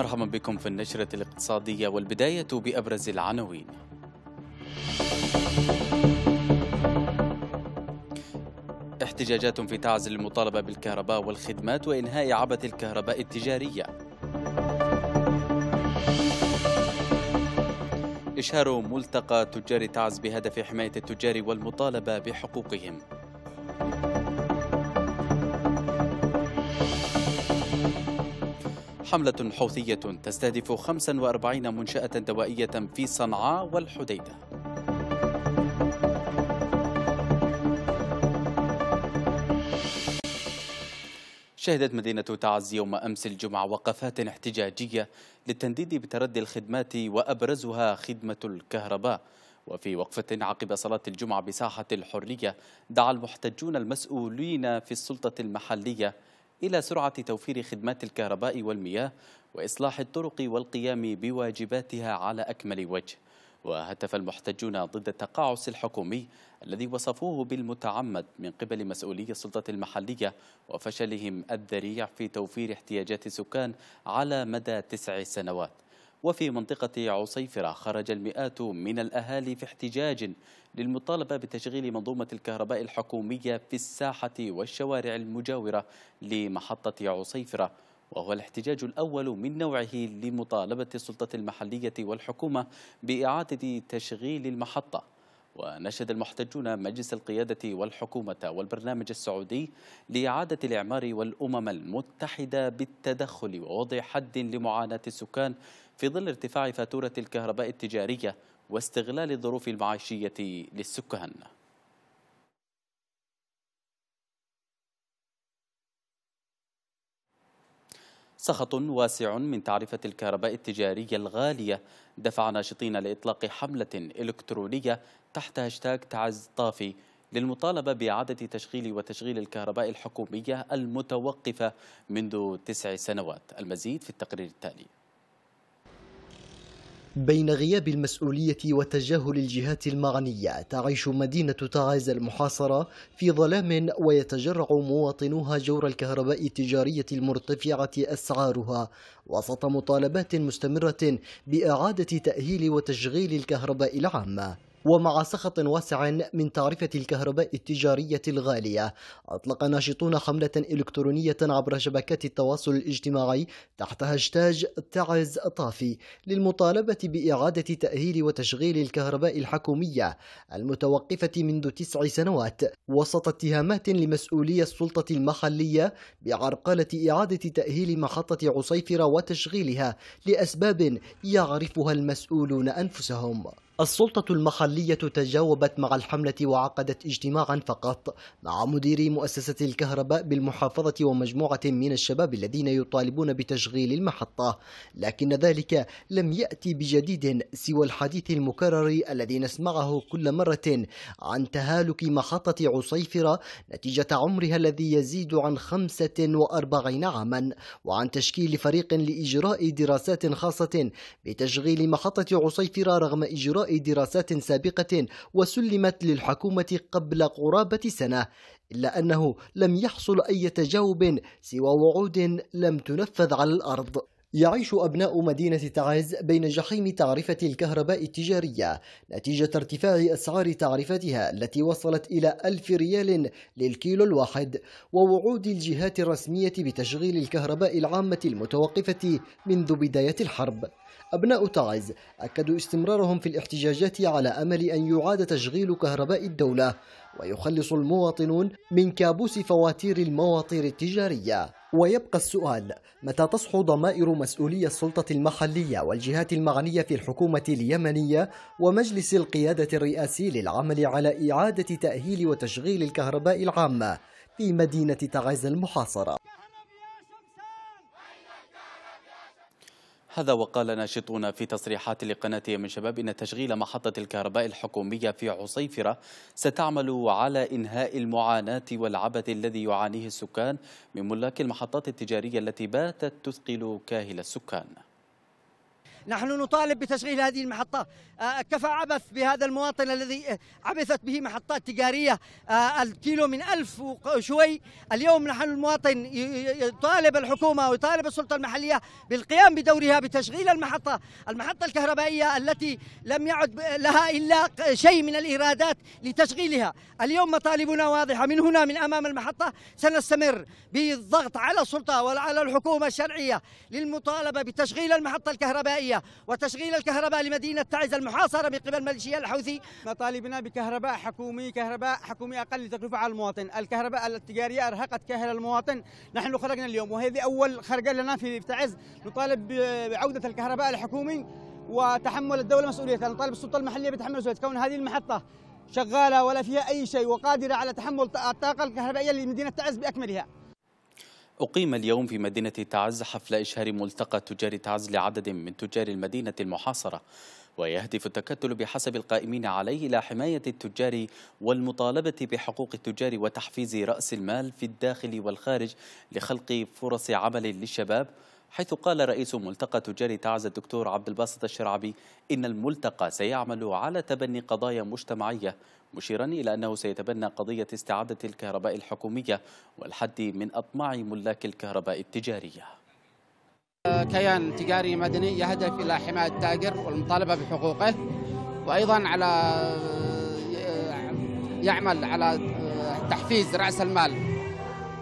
مرحبا بكم في النشرة الاقتصادية والبداية بأبرز العناوين. احتجاجات في تعز للمطالبة بالكهرباء والخدمات وإنهاء عبث الكهرباء التجارية. إشهار ملتقى تجار تعز بهدف حماية التجار والمطالبة بحقوقهم. حملة حوثية تستهدف 45 منشأة دوائية في صنعاء والحديدة شهدت مدينة تعز يوم أمس الجمعة وقفات احتجاجية للتنديد بتردي الخدمات وأبرزها خدمة الكهرباء وفي وقفة عقب صلاة الجمعة بساحة الحرية دعا المحتجون المسؤولين في السلطة المحلية إلى سرعة توفير خدمات الكهرباء والمياه وإصلاح الطرق والقيام بواجباتها على أكمل وجه وهتف المحتجون ضد التقاعس الحكومي الذي وصفوه بالمتعمد من قبل مسؤولي السلطة المحلية وفشلهم الذريع في توفير احتياجات السكان على مدى تسع سنوات وفي منطقة عصيفرة خرج المئات من الأهالي في احتجاج للمطالبة بتشغيل منظومة الكهرباء الحكومية في الساحة والشوارع المجاورة لمحطة عصيفرة وهو الاحتجاج الأول من نوعه لمطالبة السلطة المحلية والحكومة بإعادة تشغيل المحطة ونشد المحتجون مجلس القيادة والحكومة والبرنامج السعودي لإعادة الإعمار والأمم المتحدة بالتدخل ووضع حد لمعاناة السكان في ظل ارتفاع فاتورة الكهرباء التجارية واستغلال الظروف المعيشية للسكان سخط واسع من تعرفة الكهرباء التجارية الغالية دفع ناشطين لإطلاق حملة إلكترونية تحت هاشتاغ تعز طافي للمطالبة بإعادة تشغيل وتشغيل الكهرباء الحكومية المتوقفة منذ تسع سنوات المزيد في التقرير التالي بين غياب المسؤولية وتجاهل الجهات المعنية تعيش مدينة تعز المحاصرة في ظلام ويتجرع مواطنوها جور الكهرباء التجارية المرتفعة أسعارها وسط مطالبات مستمرة بإعادة تأهيل وتشغيل الكهرباء العامة ومع سخط واسع من تعرفة الكهرباء التجارية الغالية أطلق ناشطون حملة إلكترونية عبر شبكات التواصل الاجتماعي تحت هاشتاج تعز طافي للمطالبة بإعادة تأهيل وتشغيل الكهرباء الحكومية المتوقفة منذ تسع سنوات وسط اتهامات لمسؤولي السلطة المحلية بعرقلة إعادة تأهيل محطة عصيفرة وتشغيلها لأسباب يعرفها المسؤولون أنفسهم السلطة المحلية تجاوبت مع الحملة وعقدت اجتماعا فقط مع مديري مؤسسة الكهرباء بالمحافظة ومجموعة من الشباب الذين يطالبون بتشغيل المحطة لكن ذلك لم يأتي بجديد سوى الحديث المكرر الذي نسمعه كل مرة عن تهالك محطة عصيفرة نتيجة عمرها الذي يزيد عن 45 عاما وعن تشكيل فريق لإجراء دراسات خاصة بتشغيل محطة عصيفرة رغم إجراء دراسات سابقة وسلمت للحكومة قبل قرابة سنة إلا أنه لم يحصل أي تجاوب سوى وعود لم تنفذ على الأرض يعيش أبناء مدينة تعز بين جحيم تعرفة الكهرباء التجارية نتيجة ارتفاع أسعار تعرفتها التي وصلت إلى ألف ريال للكيلو الواحد ووعود الجهات الرسمية بتشغيل الكهرباء العامة المتوقفة منذ بداية الحرب أبناء تعز أكدوا استمرارهم في الاحتجاجات على أمل أن يعاد تشغيل كهرباء الدولة ويخلص المواطنون من كابوس فواتير المواطير التجارية ويبقى السؤال متى تصحو ضمائر مسؤولي السلطة المحلية والجهات المعنية في الحكومة اليمنية ومجلس القيادة الرئاسي للعمل على إعادة تأهيل وتشغيل الكهرباء العامة في مدينة تعز المحاصرة هذا وقال ناشطون في تصريحات لقناة من شباب إن تشغيل محطة الكهرباء الحكومية في عصيفرة ستعمل على إنهاء المعاناة والعبث الذي يعانيه السكان من ملاك المحطات التجارية التي باتت تثقل كاهل السكان نحن نطالب بتشغيل هذه المحطة آه، كفى عبث بهذا المواطن الذي آه، عبثت به محطات تجارية آه، الكيلو من ألف وشوي اليوم نحن المواطن يطالب الحكومة ويطالب السلطة المحلية بالقيام بدورها بتشغيل المحطة المحطة الكهربائية التي لم يعد لها إلا شيء من الإيرادات لتشغيلها اليوم مطالبنا واضحة من هنا من أمام المحطة سنستمر بالضغط على السلطة وعلى الحكومة الشرعية للمطالبة بتشغيل المحطة الكهربائية الحوثية وتشغيل الكهرباء لمدينة تعز المحاصرة من قبل ميليشيا الحوثي مطالبنا بكهرباء حكومي كهرباء حكومي أقل تكلفة على المواطن الكهرباء التجارية أرهقت كاهل المواطن نحن خرجنا اليوم وهذه أول خرجة لنا في تعز نطالب بعودة الكهرباء الحكومي وتحمل الدولة مسؤوليتها نطالب السلطة المحلية بتحمل مسؤوليتها كون هذه المحطة شغالة ولا فيها أي شيء وقادرة على تحمل الطاقة الكهربائية لمدينة تعز بأكملها أقيم اليوم في مدينة تعز حفل إشهار ملتقى تجار تعز لعدد من تجار المدينة المحاصرة ويهدف التكتل بحسب القائمين عليه إلى حماية التجار والمطالبة بحقوق التجار وتحفيز رأس المال في الداخل والخارج لخلق فرص عمل للشباب حيث قال رئيس ملتقى تجاري تعز الدكتور عبد الباسط الشرعبي إن الملتقى سيعمل على تبني قضايا مجتمعية مشيرا إلى أنه سيتبنى قضية استعادة الكهرباء الحكومية والحد من أطماع ملاك الكهرباء التجارية كيان تجاري مدني يهدف إلى حماية التاجر والمطالبة بحقوقه وأيضا على يعمل على تحفيز رأس المال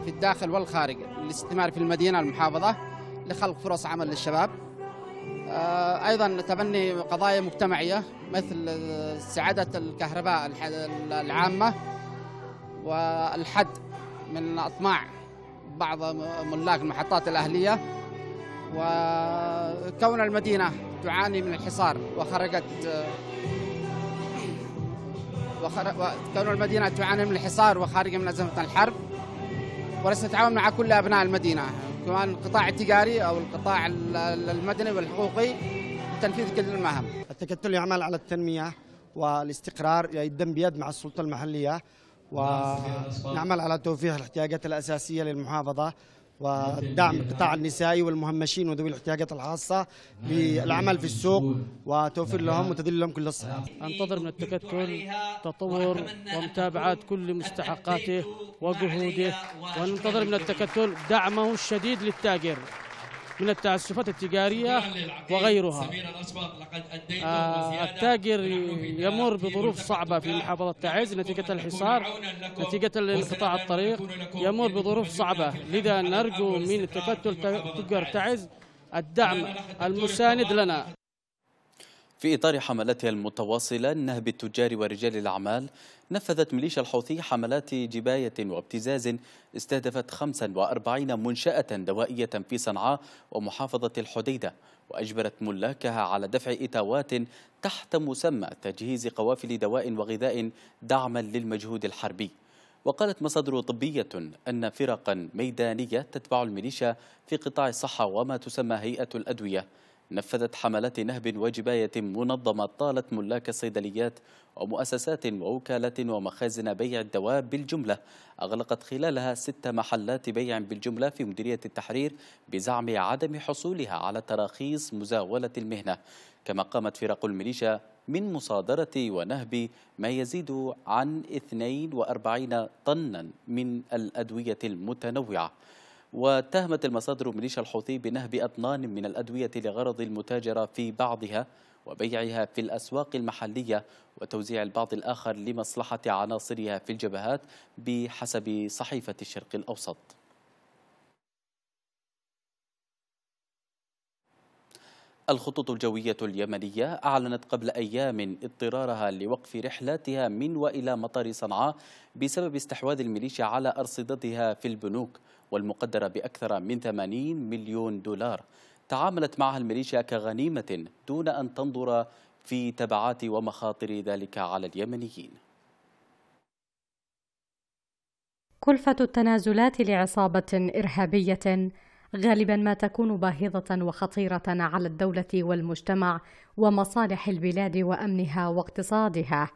في الداخل والخارج للاستثمار في المدينة والمحافظة لخلق فرص عمل للشباب آه، ايضا تبني قضايا مجتمعيه مثل استعاده الكهرباء العامه والحد من اطماع بعض ملاك المحطات الاهليه وكون المدينه تعاني من الحصار وخرجت آه، وكون المدينه تعاني من الحصار وخارجه من ازمه الحرب تعاون مع كل ابناء المدينه كمان القطاع التجاري او القطاع المدني والحقوقي تنفيذ كل المهام. التكتل يعمل على التنميه والاستقرار يدا بيد مع السلطه المحليه نعم، ونعمل على توفير الاحتياجات الاساسيه للمحافظه ودعم القطاع النسائي والمهمشين وذوي الاحتياجات الخاصه بالعمل في السوق وتوفير لهم وتذليل لهم كل الصحه. انتظر من التكتل تطور ومتابعه كل مستحقاته وجهوده وننتظر من التكتل دعمه الشديد للتاجر. من التعسفات التجارية وغيرها آه، التاجر يمر بظروف صعبة في محافظة تعز نتيجة الحصار نتيجة انقطاع الطريق يمر بظروف صعبة لذا نرجو من تكتل تجار تعز الدعم المساند لنا في إطار حملتها المتواصلة لنهب التجار ورجال الأعمال نفذت ميليشيا الحوثي حملات جباية وابتزاز استهدفت 45 منشأة دوائية في صنعاء ومحافظة الحديدة وأجبرت ملاكها على دفع إتاوات تحت مسمى تجهيز قوافل دواء وغذاء دعما للمجهود الحربي وقالت مصادر طبية أن فرقا ميدانية تتبع الميليشيا في قطاع الصحة وما تسمى هيئة الأدوية نفذت حملات نهب وجباية منظمة طالت ملاك الصيدليات ومؤسسات ووكالة ومخازن بيع الدواء بالجملة أغلقت خلالها ست محلات بيع بالجملة في مديرية التحرير بزعم عدم حصولها على تراخيص مزاولة المهنة كما قامت فرق الميليشيا من مصادرة ونهب ما يزيد عن 42 طنا من الأدوية المتنوعة واتهمت المصادر ميليشيا الحوثي بنهب أطنان من الأدوية لغرض المتاجرة في بعضها وبيعها في الأسواق المحلية وتوزيع البعض الآخر لمصلحة عناصرها في الجبهات بحسب صحيفة الشرق الأوسط الخطوط الجوية اليمنية أعلنت قبل أيام اضطرارها لوقف رحلاتها من وإلى مطار صنعاء بسبب استحواذ الميليشيا على أرصدتها في البنوك والمقدرة بأكثر من 80 مليون دولار تعاملت معها الميليشيا كغنيمة دون أن تنظر في تبعات ومخاطر ذلك على اليمنيين كلفة التنازلات لعصابة إرهابية غالبا ما تكون باهظة وخطيرة على الدولة والمجتمع ومصالح البلاد وأمنها واقتصادها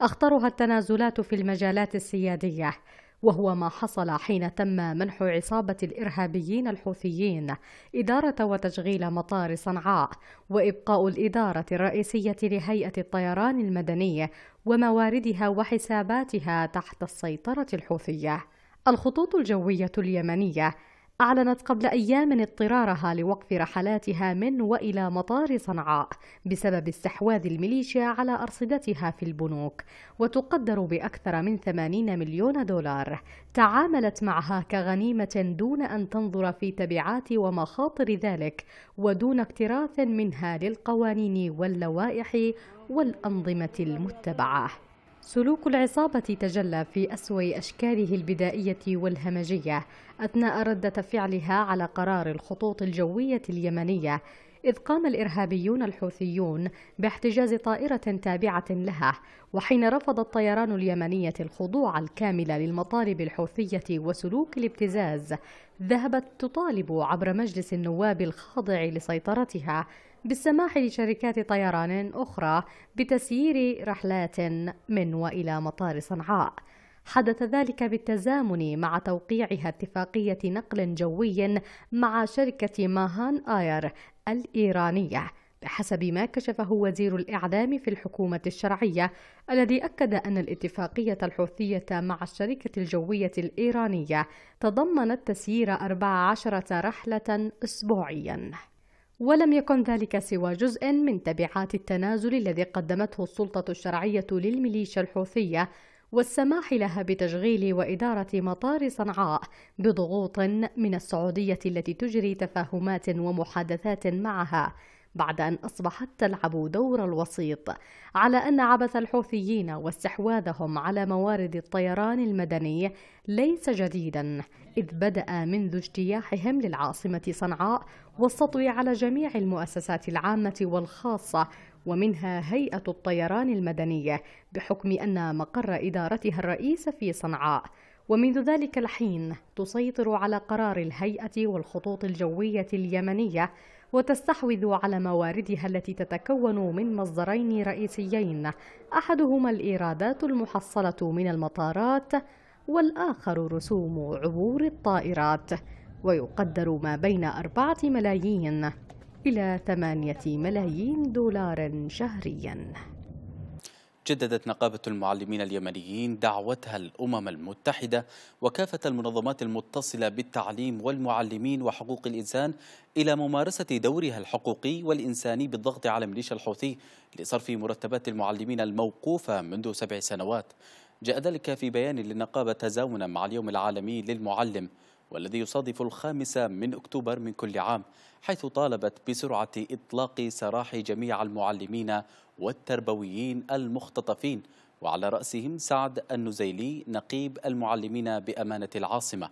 أخطرها التنازلات في المجالات السيادية وهو ما حصل حين تم منح عصابة الإرهابيين الحوثيين إدارة وتشغيل مطار صنعاء وإبقاء الإدارة الرئيسية لهيئة الطيران المدني ومواردها وحساباتها تحت السيطرة الحوثية. الخطوط الجوية اليمنية أعلنت قبل أيام اضطرارها لوقف رحلاتها من وإلى مطار صنعاء بسبب استحواذ الميليشيا على أرصدتها في البنوك وتقدر بأكثر من 80 مليون دولار تعاملت معها كغنيمة دون أن تنظر في تبعات ومخاطر ذلك ودون اكتراث منها للقوانين واللوائح والأنظمة المتبعة سلوك العصابة تجلى في أسوأ أشكاله البدائية والهمجية أثناء ردة فعلها على قرار الخطوط الجوية اليمنية إذ قام الإرهابيون الحوثيون باحتجاز طائرة تابعة لها وحين رفض الطيران اليمنية الخضوع الكامل للمطالب الحوثية وسلوك الابتزاز ذهبت تطالب عبر مجلس النواب الخاضع لسيطرتها بالسماح لشركات طيران أخرى بتسيير رحلات من وإلى مطار صنعاء حدث ذلك بالتزامن مع توقيعها اتفاقية نقل جوي مع شركة ماهان آير الإيرانية بحسب ما كشفه وزير الإعلام في الحكومة الشرعية الذي أكد أن الاتفاقية الحوثية مع الشركة الجوية الإيرانية تضمنت تسيير 14 رحلة أسبوعياً ولم يكن ذلك سوى جزء من تبعات التنازل الذي قدمته السلطة الشرعية للميليشيا الحوثية والسماح لها بتشغيل وإدارة مطار صنعاء بضغوط من السعودية التي تجري تفاهمات ومحادثات معها بعد أن أصبحت تلعب دور الوسيط على أن عبث الحوثيين واستحواذهم على موارد الطيران المدني ليس جديدا إذ بدأ منذ اجتياحهم للعاصمة صنعاء والسطو على جميع المؤسسات العامة والخاصة ومنها هيئة الطيران المدنية بحكم أن مقر إدارتها الرئيس في صنعاء ومنذ ذلك الحين تسيطر على قرار الهيئة والخطوط الجوية اليمنية وتستحوذ على مواردها التي تتكون من مصدرين رئيسيين أحدهما الإيرادات المحصلة من المطارات والآخر رسوم عبور الطائرات ويقدر ما بين أربعة ملايين إلى ثمانية ملايين دولار شهرياً جددت نقابة المعلمين اليمنيين دعوتها الأمم المتحدة وكافة المنظمات المتصلة بالتعليم والمعلمين وحقوق الإنسان إلى ممارسة دورها الحقوقي والإنساني بالضغط على ميليشيا الحوثي لصرف مرتبات المعلمين الموقوفة منذ سبع سنوات جاء ذلك في بيان للنقابة تزامنا مع اليوم العالمي للمعلم والذي يصادف الخامسة من أكتوبر من كل عام حيث طالبت بسرعة إطلاق سراح جميع المعلمين والتربويين المختطفين وعلى رأسهم سعد النزيلي نقيب المعلمين بأمانة العاصمة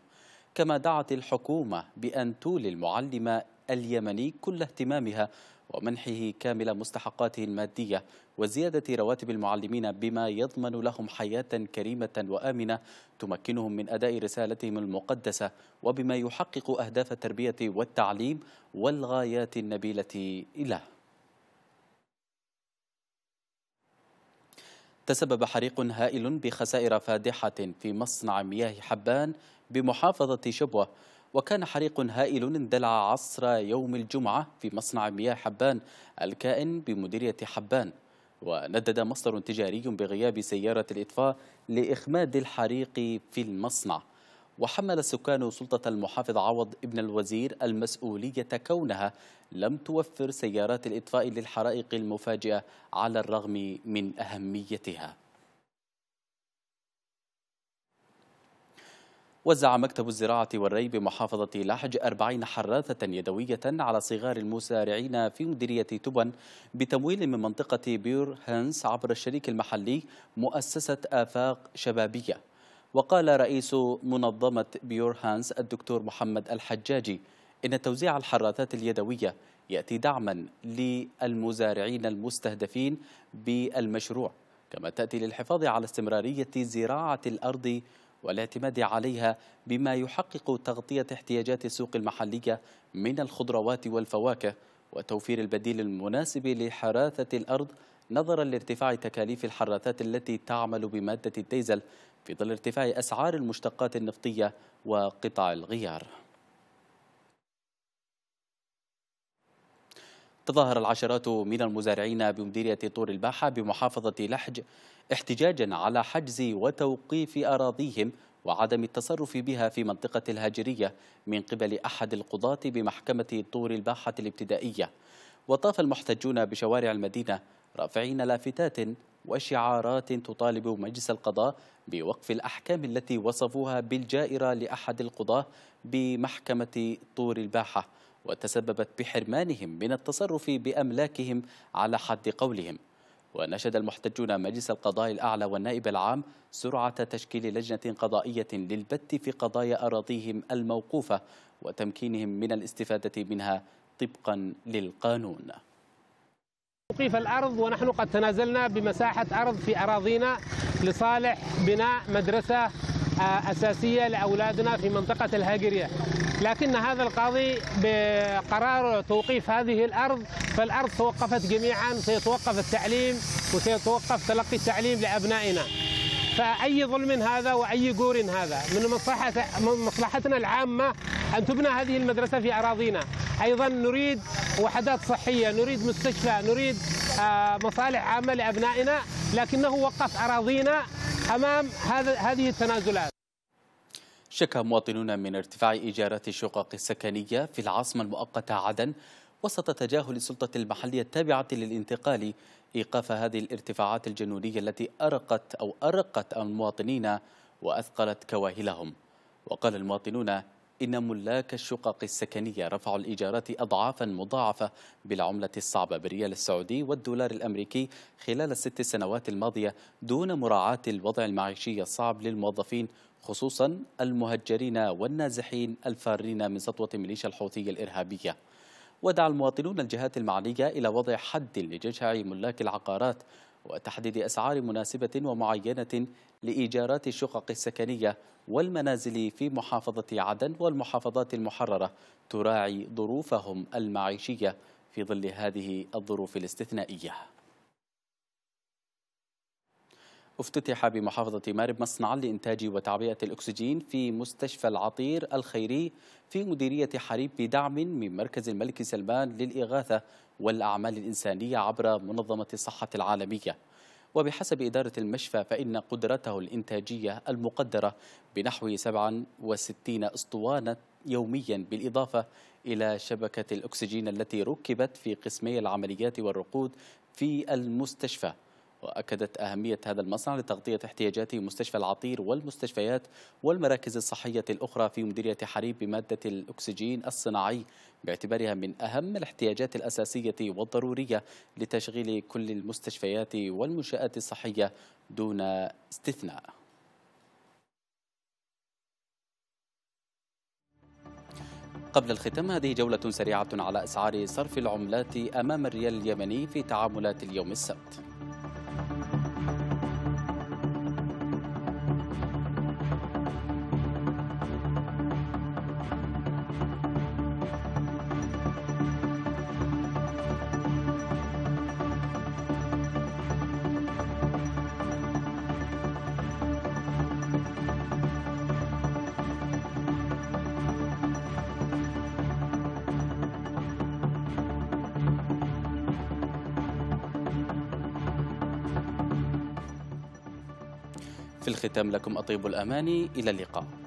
كما دعت الحكومة بأن تولي المعلم اليمني كل اهتمامها ومنحه كامل مستحقاته المادية وزيادة رواتب المعلمين بما يضمن لهم حياة كريمة وآمنة تمكنهم من أداء رسالتهم المقدسة وبما يحقق أهداف التربية والتعليم والغايات النبيلة له تسبب حريق هائل بخسائر فادحة في مصنع مياه حبان بمحافظة شبوة وكان حريق هائل اندلع عصر يوم الجمعة في مصنع مياه حبان الكائن بمديرية حبان وندد مصدر تجاري بغياب سيارة الإطفاء لإخماد الحريق في المصنع وحمل السكان سلطة المحافظ عوض ابن الوزير المسؤولية كونها لم توفر سيارات الإطفاء للحرائق المفاجئة على الرغم من أهميتها وزع مكتب الزراعة والري بمحافظة لحج 40 حراثة يدوية على صغار المسارعين في مديرية تبن بتمويل من منطقة بيور هانس عبر الشريك المحلي مؤسسة آفاق شبابية وقال رئيس منظمة بيور هانس الدكتور محمد الحجاجي إن توزيع الحراثات اليدوية يأتي دعما للمزارعين المستهدفين بالمشروع كما تأتي للحفاظ على استمرارية زراعة الأرض والاعتماد عليها بما يحقق تغطية احتياجات السوق المحلية من الخضروات والفواكه وتوفير البديل المناسب لحراثة الأرض نظرا لارتفاع تكاليف الحراثات التي تعمل بمادة الديزل في ظل ارتفاع أسعار المشتقات النفطية وقطع الغيار تظاهر العشرات من المزارعين بمديرية طور الباحة بمحافظة لحج احتجاجا على حجز وتوقيف أراضيهم وعدم التصرف بها في منطقة الهاجرية من قبل أحد القضاة بمحكمة طور الباحة الابتدائية وطاف المحتجون بشوارع المدينة رافعين لافتات وشعارات تطالب مجلس القضاء بوقف الأحكام التي وصفوها بالجائرة لأحد القضاة بمحكمة طور الباحة وتسببت بحرمانهم من التصرف بأملاكهم على حد قولهم ونشد المحتجون مجلس القضاء الأعلى والنائب العام سرعة تشكيل لجنة قضائية للبت في قضايا أراضيهم الموقوفة وتمكينهم من الاستفادة منها طبقا للقانون توقيف الأرض ونحن قد تنازلنا بمساحة أرض في أراضينا لصالح بناء مدرسة آه، أساسية لأولادنا في منطقة الهاجرية لكن هذا القاضي بقرار توقيف هذه الأرض فالأرض توقفت جميعا سيتوقف التعليم وسيتوقف تلقي التعليم لأبنائنا فأي ظلم هذا وأي جور هذا من مصلحة من مصلحتنا العامة أن تبنى هذه المدرسة في أراضينا أيضا نريد وحدات صحيه نريد مستشفى نريد آه، مصالح عامه لابنائنا لكنه وقف اراضينا امام هذا هذه التنازلات شكى مواطنون من ارتفاع إيجارات الشقق السكنية في العاصمة المؤقتة عدن وسط تجاهل السلطة المحلية التابعة للانتقال إيقاف هذه الارتفاعات الجنونية التي أرقت أو أرقت المواطنين وأثقلت كواهلهم وقال المواطنون إن ملاك الشقق السكنية رفعوا الإيجارات أضعافا مضاعفة بالعملة الصعبة بالريال السعودي والدولار الأمريكي خلال الست سنوات الماضية دون مراعاة الوضع المعيشي الصعب للموظفين خصوصا المهجرين والنازحين الفارين من سطوة ميليشيا الحوثية الإرهابية ودعا المواطنون الجهات المعنية إلى وضع حد لجشع ملاك العقارات وتحديد أسعار مناسبة ومعينة لإيجارات الشقق السكنية والمنازل في محافظة عدن والمحافظات المحررة تراعي ظروفهم المعيشية في ظل هذه الظروف الاستثنائية افتتح بمحافظة مارب مصنعا لإنتاج وتعبئة الأكسجين في مستشفى العطير الخيري في مديرية حريب بدعم من مركز الملك سلمان للإغاثة والأعمال الإنسانية عبر منظمة الصحة العالمية وبحسب إدارة المشفى فإن قدرته الإنتاجية المقدرة بنحو 67 أسطوانة يوميا بالإضافة إلى شبكة الأكسجين التي ركبت في قسمي العمليات والرقود في المستشفى وأكدت أهمية هذا المصنع لتغطية احتياجات مستشفى العطير والمستشفيات والمراكز الصحية الأخرى في مديرية حريب بمادة الأكسجين الصناعي باعتبارها من أهم الاحتياجات الأساسية والضرورية لتشغيل كل المستشفيات والمنشآت الصحية دون استثناء قبل الختام هذه جولة سريعة على أسعار صرف العملات أمام الريال اليمني في تعاملات اليوم السبت في الختام لكم أطيب الأماني إلى اللقاء